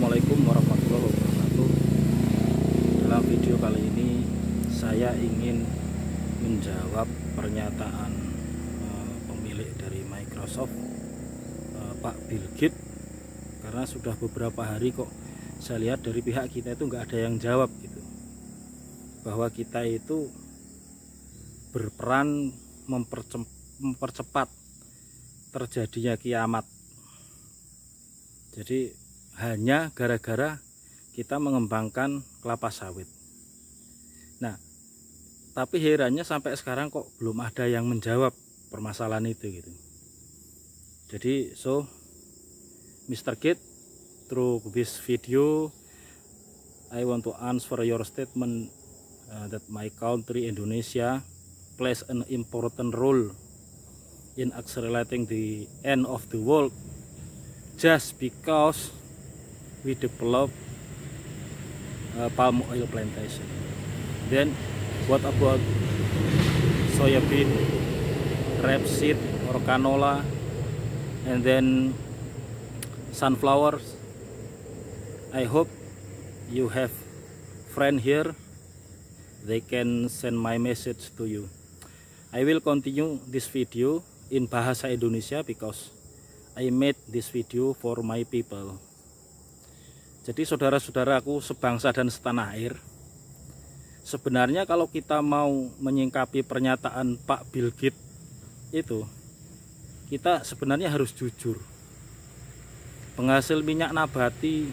Assalamualaikum warahmatullahi wabarakatuh Dalam video kali ini Saya ingin Menjawab pernyataan eh, Pemilik dari Microsoft eh, Pak Bill Gates Karena sudah beberapa hari kok Saya lihat dari pihak kita itu nggak ada yang jawab gitu Bahwa kita itu Berperan Mempercepat Terjadinya kiamat Jadi hanya gara-gara kita mengembangkan kelapa sawit. Nah, tapi herannya sampai sekarang kok belum ada yang menjawab permasalahan itu gitu. Jadi so Mr. Kid through this video I want to answer your statement uh, that my country Indonesia plays an important role in accelerating the end of the world just because we develop uh, palm oil plantation. Then what about soybean, rapeseed or canola and then sunflowers. I hope you have friend here. They can send my message to you. I will continue this video in bahasa Indonesia because I made this video for my people. Jadi saudara-saudaraku sebangsa dan setanah air, sebenarnya kalau kita mau menyingkapi pernyataan Pak Bill Gates itu, kita sebenarnya harus jujur. Penghasil minyak nabati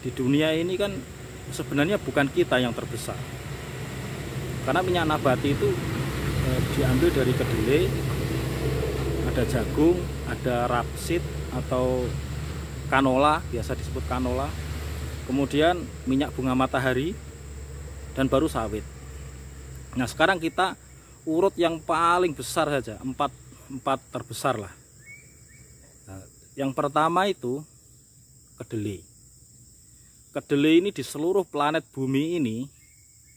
di dunia ini kan sebenarnya bukan kita yang terbesar. Karena minyak nabati itu eh, diambil dari kedelai, ada jagung, ada rapsit atau kanola, biasa disebut kanola. Kemudian minyak bunga matahari dan baru sawit. Nah, sekarang kita urut yang paling besar saja, empat, empat terbesar lah. Nah, yang pertama itu kedelai. Kedelai ini di seluruh planet bumi ini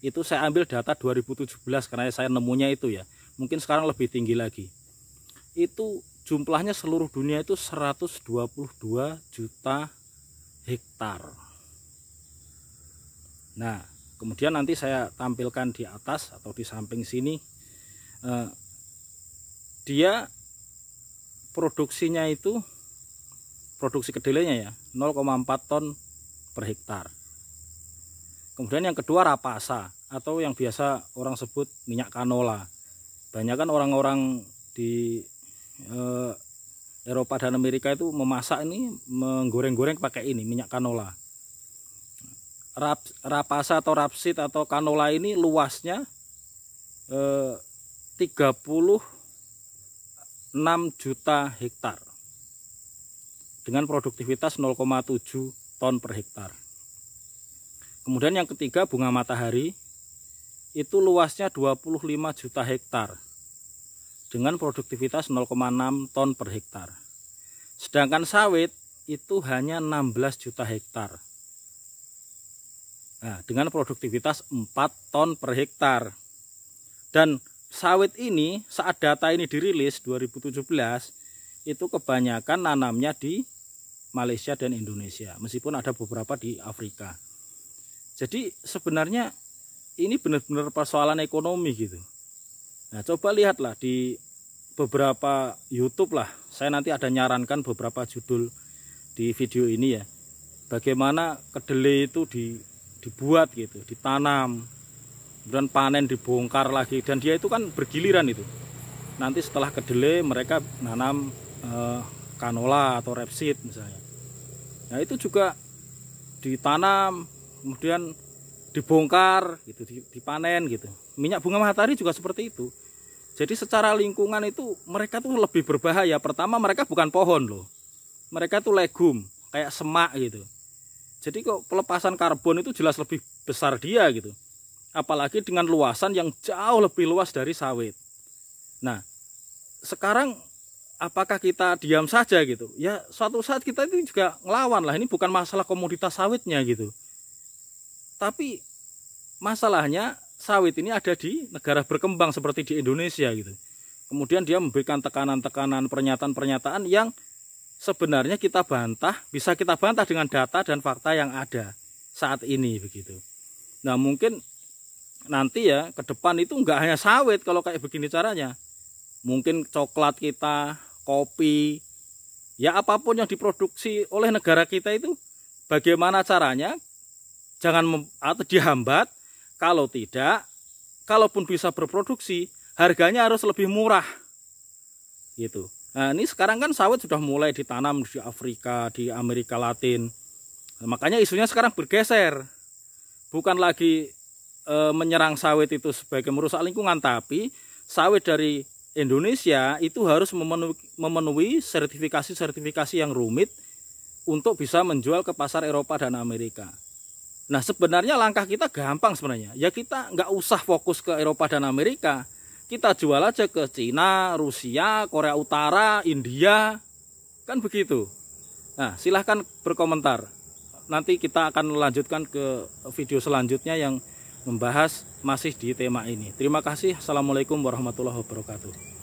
itu saya ambil data 2017 karena saya nemunya itu ya. Mungkin sekarang lebih tinggi lagi. Itu jumlahnya seluruh dunia itu 122 juta hektar. Nah, kemudian nanti saya tampilkan di atas atau di samping sini eh, dia produksinya itu produksi kedelainya ya 0,4 ton per hektar. Kemudian yang kedua rapasa atau yang biasa orang sebut minyak kanola. Banyak kan orang-orang di Eh, Eropa dan Amerika itu memasak ini menggoreng-goreng pakai ini minyak kanola. Rap, rapasa atau rapsit atau kanola ini luasnya eh, 36 juta hektar dengan produktivitas 0,7 ton per hektar. Kemudian yang ketiga bunga matahari itu luasnya 25 juta hektar dengan produktivitas 0,6 ton per hektar. Sedangkan sawit itu hanya 16 juta hektar. Nah, dengan produktivitas 4 ton per hektar. Dan sawit ini saat data ini dirilis 2017 itu kebanyakan nanamnya di Malaysia dan Indonesia, meskipun ada beberapa di Afrika. Jadi sebenarnya ini benar-benar persoalan ekonomi gitu. Nah, coba lihatlah di beberapa YouTube lah. Saya nanti ada nyarankan beberapa judul di video ini ya. Bagaimana kedelai itu di, dibuat gitu, ditanam, kemudian panen dibongkar lagi dan dia itu kan bergiliran itu. Nanti setelah kedelai mereka nanam eh, kanola atau rapeseed misalnya. Nah, itu juga ditanam kemudian dibongkar gitu dipanen gitu minyak bunga matahari juga seperti itu jadi secara lingkungan itu mereka tuh lebih berbahaya pertama mereka bukan pohon loh mereka tuh legum kayak semak gitu jadi kok pelepasan karbon itu jelas lebih besar dia gitu apalagi dengan luasan yang jauh lebih luas dari sawit nah sekarang apakah kita diam saja gitu ya suatu saat kita itu juga ngelawan lah ini bukan masalah komoditas sawitnya gitu tapi masalahnya sawit ini ada di negara berkembang seperti di Indonesia gitu. Kemudian dia memberikan tekanan-tekanan pernyataan-pernyataan yang sebenarnya kita bantah, bisa kita bantah dengan data dan fakta yang ada saat ini begitu. Nah mungkin nanti ya ke depan itu nggak hanya sawit kalau kayak begini caranya. Mungkin coklat kita, kopi, ya apapun yang diproduksi oleh negara kita itu bagaimana caranya jangan mem, atau dihambat. Kalau tidak, kalaupun bisa berproduksi, harganya harus lebih murah. Gitu. Nah, ini sekarang kan sawit sudah mulai ditanam di Afrika, di Amerika Latin. Nah, makanya isunya sekarang bergeser. Bukan lagi e, menyerang sawit itu sebagai merusak lingkungan, tapi sawit dari Indonesia itu harus memenuhi, memenuhi sertifikasi-sertifikasi yang rumit untuk bisa menjual ke pasar Eropa dan Amerika. Nah sebenarnya langkah kita gampang sebenarnya. Ya kita nggak usah fokus ke Eropa dan Amerika. Kita jual aja ke Cina, Rusia, Korea Utara, India. Kan begitu. Nah silahkan berkomentar. Nanti kita akan lanjutkan ke video selanjutnya yang membahas masih di tema ini. Terima kasih. Assalamualaikum warahmatullahi wabarakatuh.